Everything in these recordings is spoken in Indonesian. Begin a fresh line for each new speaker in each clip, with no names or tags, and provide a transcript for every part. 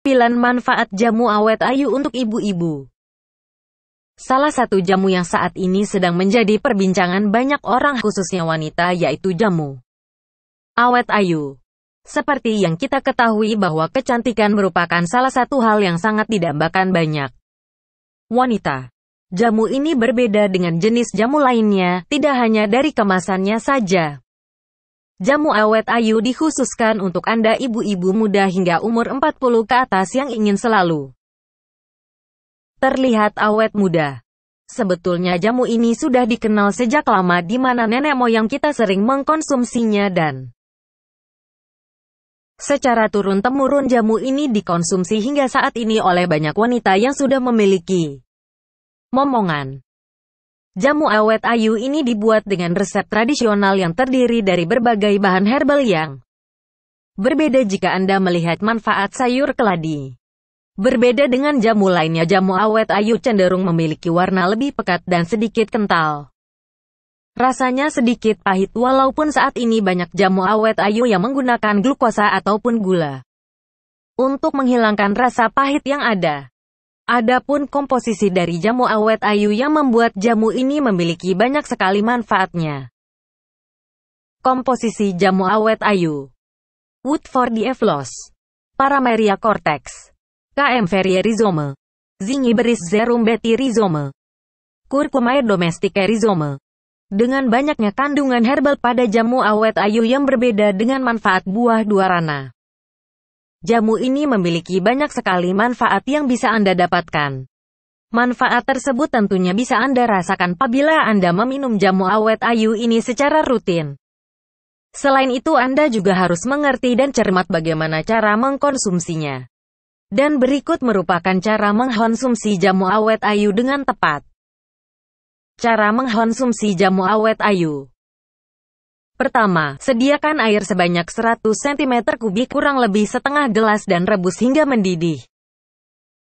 Pilan manfaat jamu awet ayu untuk ibu-ibu. Salah satu jamu yang saat ini sedang menjadi perbincangan banyak orang khususnya wanita yaitu jamu awet ayu. Seperti yang kita ketahui bahwa kecantikan merupakan salah satu hal yang sangat didambakan banyak wanita. Jamu ini berbeda dengan jenis jamu lainnya, tidak hanya dari kemasannya saja. Jamu awet ayu dikhususkan untuk Anda ibu-ibu muda hingga umur 40 ke atas yang ingin selalu terlihat awet muda. Sebetulnya jamu ini sudah dikenal sejak lama di mana nenek moyang kita sering mengkonsumsinya dan secara turun-temurun jamu ini dikonsumsi hingga saat ini oleh banyak wanita yang sudah memiliki momongan. Jamu awet ayu ini dibuat dengan resep tradisional yang terdiri dari berbagai bahan herbal yang berbeda jika Anda melihat manfaat sayur keladi. Berbeda dengan jamu lainnya, jamu awet ayu cenderung memiliki warna lebih pekat dan sedikit kental. Rasanya sedikit pahit walaupun saat ini banyak jamu awet ayu yang menggunakan glukosa ataupun gula untuk menghilangkan rasa pahit yang ada. Adapun komposisi dari jamu awet ayu yang membuat jamu ini memiliki banyak sekali manfaatnya. Komposisi jamu awet ayu Wood for the Eflos Parameria cortex KM ferierizome Zingiberis zerum beti rizome Curcumae domestica rizome Dengan banyaknya kandungan herbal pada jamu awet ayu yang berbeda dengan manfaat buah dua rana Jamu ini memiliki banyak sekali manfaat yang bisa Anda dapatkan. Manfaat tersebut tentunya bisa Anda rasakan apabila Anda meminum jamu awet ayu ini secara rutin. Selain itu Anda juga harus mengerti dan cermat bagaimana cara mengkonsumsinya. Dan berikut merupakan cara mengkonsumsi jamu awet ayu dengan tepat. Cara mengkonsumsi jamu awet ayu Pertama, sediakan air sebanyak 100 cm kubik kurang lebih setengah gelas dan rebus hingga mendidih.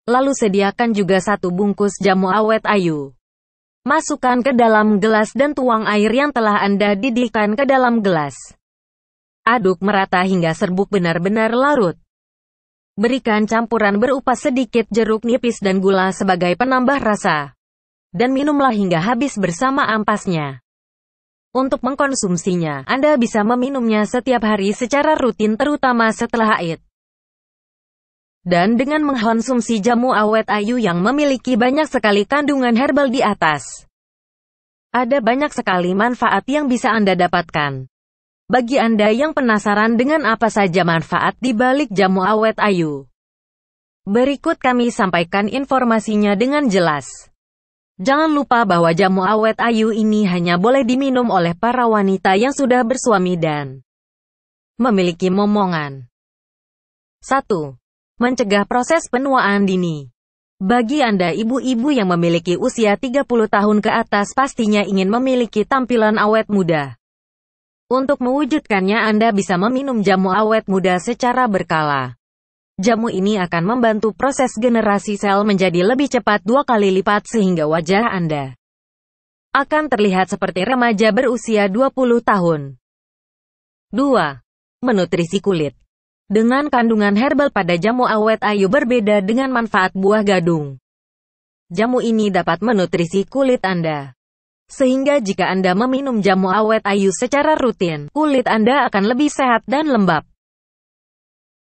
Lalu sediakan juga satu bungkus jamu awet ayu. Masukkan ke dalam gelas dan tuang air yang telah Anda didihkan ke dalam gelas. Aduk merata hingga serbuk benar-benar larut. Berikan campuran berupa sedikit jeruk nipis dan gula sebagai penambah rasa. Dan minumlah hingga habis bersama ampasnya untuk mengkonsumsinya. Anda bisa meminumnya setiap hari secara rutin terutama setelah haid. Dan dengan mengkonsumsi jamu awet ayu yang memiliki banyak sekali kandungan herbal di atas. Ada banyak sekali manfaat yang bisa Anda dapatkan. Bagi Anda yang penasaran dengan apa saja manfaat di balik jamu awet ayu. Berikut kami sampaikan informasinya dengan jelas. Jangan lupa bahwa jamu awet ayu ini hanya boleh diminum oleh para wanita yang sudah bersuami dan memiliki momongan. 1. Mencegah proses penuaan dini. Bagi Anda ibu-ibu yang memiliki usia 30 tahun ke atas pastinya ingin memiliki tampilan awet muda. Untuk mewujudkannya Anda bisa meminum jamu awet muda secara berkala. Jamu ini akan membantu proses generasi sel menjadi lebih cepat dua kali lipat sehingga wajah Anda akan terlihat seperti remaja berusia 20 tahun. 2. Menutrisi kulit Dengan kandungan herbal pada jamu awet ayu berbeda dengan manfaat buah gadung. Jamu ini dapat menutrisi kulit Anda. Sehingga jika Anda meminum jamu awet ayu secara rutin, kulit Anda akan lebih sehat dan lembab.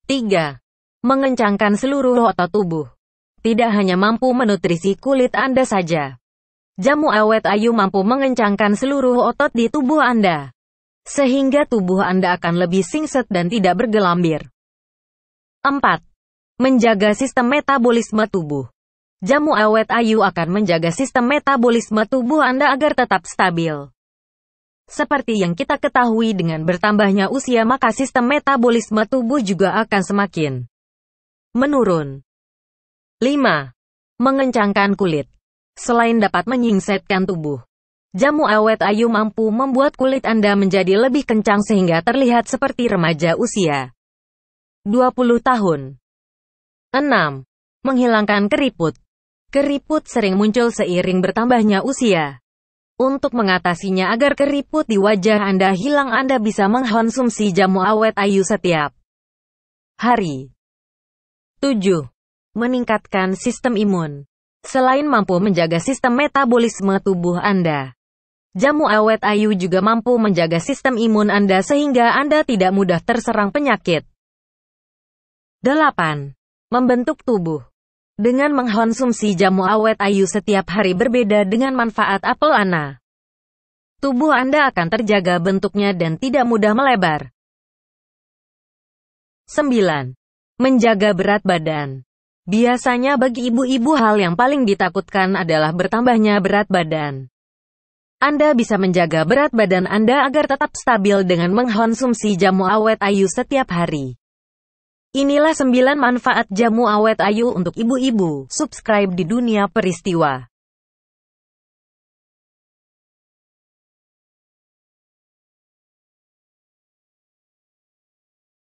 3 mengencangkan seluruh otot tubuh. Tidak hanya mampu menutrisi kulit Anda saja. Jamu awet ayu mampu mengencangkan seluruh otot di tubuh Anda. Sehingga tubuh Anda akan lebih singset dan tidak bergelambir. 4. Menjaga sistem metabolisme tubuh. Jamu awet ayu akan menjaga sistem metabolisme tubuh Anda agar tetap stabil. Seperti yang kita ketahui dengan bertambahnya usia maka sistem metabolisme tubuh juga akan semakin menurun. 5. Mengencangkan kulit. Selain dapat menyingsetkan tubuh, jamu awet ayu mampu membuat kulit Anda menjadi lebih kencang sehingga terlihat seperti remaja usia 20 tahun. 6. Menghilangkan keriput. Keriput sering muncul seiring bertambahnya usia. Untuk mengatasinya agar keriput di wajah Anda hilang Anda bisa mengkonsumsi jamu awet ayu setiap hari. 7. Meningkatkan sistem imun. Selain mampu menjaga sistem metabolisme tubuh Anda, jamu awet ayu juga mampu menjaga sistem imun Anda sehingga Anda tidak mudah terserang penyakit. 8. Membentuk tubuh. Dengan mengkonsumsi jamu awet ayu setiap hari berbeda dengan manfaat apel ana. Tubuh Anda akan terjaga bentuknya dan tidak mudah melebar. 9. Menjaga berat badan Biasanya bagi ibu-ibu hal yang paling ditakutkan adalah bertambahnya berat badan. Anda bisa menjaga berat badan Anda agar tetap stabil dengan mengkonsumsi jamu awet ayu setiap hari. Inilah 9 manfaat jamu awet ayu untuk ibu-ibu. Subscribe di Dunia Peristiwa.